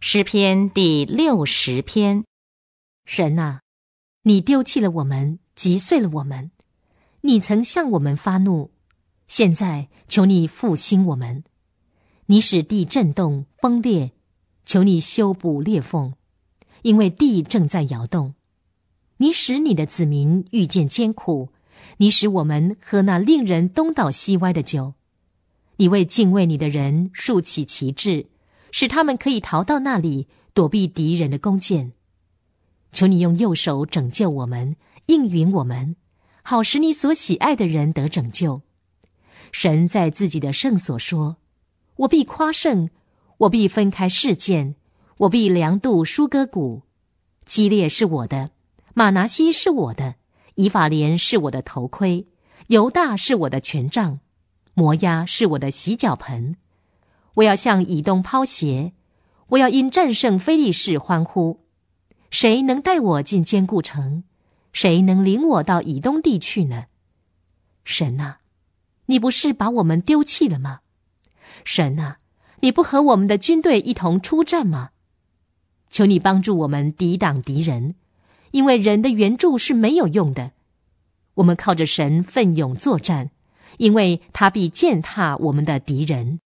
诗篇第六十篇：神呐，你丢弃了我们，击碎了我们。你曾向我们发怒，现在求你复兴我们。你使地震动崩裂，求你修补裂缝，因为地正在摇动。你使你的子民遇见艰苦，你使我们喝那令人东倒西歪的酒。你为敬畏你的人竖起旗帜。使他们可以逃到那里躲避敌人的弓箭。求你用右手拯救我们，应允我们，好使你所喜爱的人得拯救。神在自己的圣所说：“我必夸胜，我必分开事件，我必量度舒歌谷，基列是我的，马拿西是我的，以法莲是我的头盔，犹大是我的权杖，摩押是我的洗脚盆。”我要向以东抛鞋，我要因战胜非利士欢呼。谁能带我进坚固城？谁能领我到以东地去呢？神呐，你不是把我们丢弃了吗？神呐，你不和我们的军队一同出战吗？求你帮助我们抵挡敌人，因为人的援助是没有用的。我们靠着神奋勇作战，因为他必践踏我们的敌人。